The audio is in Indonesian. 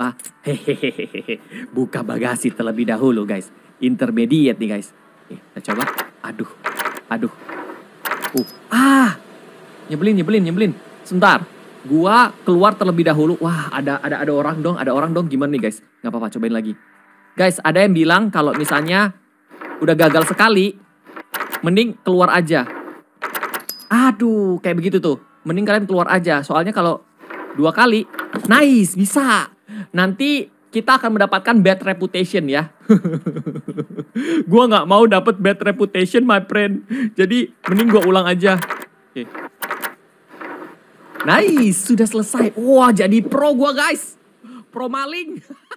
apa? Hehehehe. Buka bagasi terlebih dahulu guys. Intermediate nih guys. Oke, kita coba. Aduh, aduh. Uh, ah, nyebelin, nyebelin, nyebelin. Sebentar, gua keluar terlebih dahulu. Wah, ada ada ada orang dong, ada orang dong. Gimana nih guys? Gak apa-apa, cobain lagi. Guys, ada yang bilang kalau misalnya udah gagal sekali, mending keluar aja. Aduh, kayak begitu tuh. Mending kalian keluar aja. Soalnya kalau dua kali, nice, bisa nanti kita akan mendapatkan bad reputation ya. gua nggak mau dapat bad reputation, my friend. Jadi mending gua ulang aja. Oke. Okay. Nice, sudah selesai. Wah, jadi pro gua, guys. Pro maling.